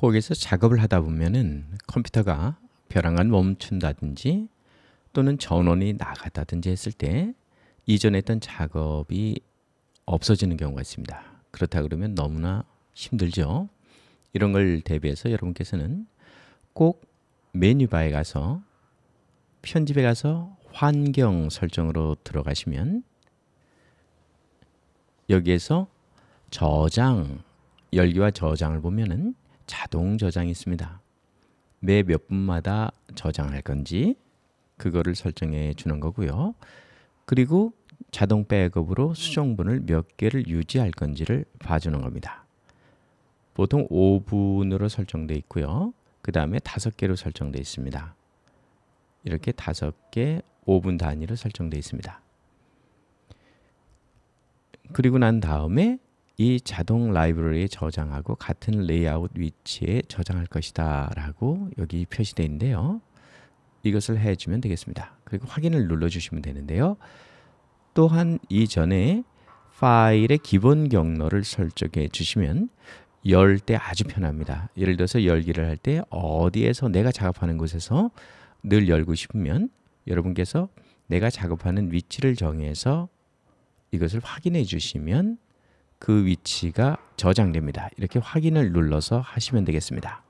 거기서 작업을 하다 보면은 컴퓨터가 벼랑간 멈춘다든지 또는 전원이 나갔다든지 했을 때 이전에 했던 작업이 없어지는 경우가 있습니다. 그렇다 그러면 너무나 힘들죠. 이런 걸 대비해서 여러분께서는 꼭 메뉴바에 가서 편집에 가서 환경 설정으로 들어가시면 여기에서 저장 열기와 저장을 보면은 자동 저장이 있습니다. 매 몇 분마다 저장할 건지 그거를 설정해 주는 거고요. 그리고 자동 백업으로 수정분을 몇 개를 유지할 건지를 봐주는 겁니다. 보통 5분으로 설정되어 있고요. 그 다음에 5개로 설정되어 있습니다. 이렇게 5개 5분 단위로 설정되어 있습니다. 그리고 난 다음에 이 자동 라이브러리에 저장하고 같은 레이아웃 위치에 저장할 것이다 라고 여기 표시되어 있는데요. 이것을 해주면 되겠습니다. 그리고 확인을 눌러주시면 되는데요. 또한 이전에 파일의 기본 경로를 설정해 주시면 열 때 아주 편합니다. 예를 들어서 열기를 할 때 어디에서 내가 작업하는 곳에서 늘 열고 싶으면 여러분께서 내가 작업하는 위치를 정해서 이것을 확인해 주시면 그 위치가 저장됩니다. 이렇게 확인을 눌러서 하시면 되겠습니다.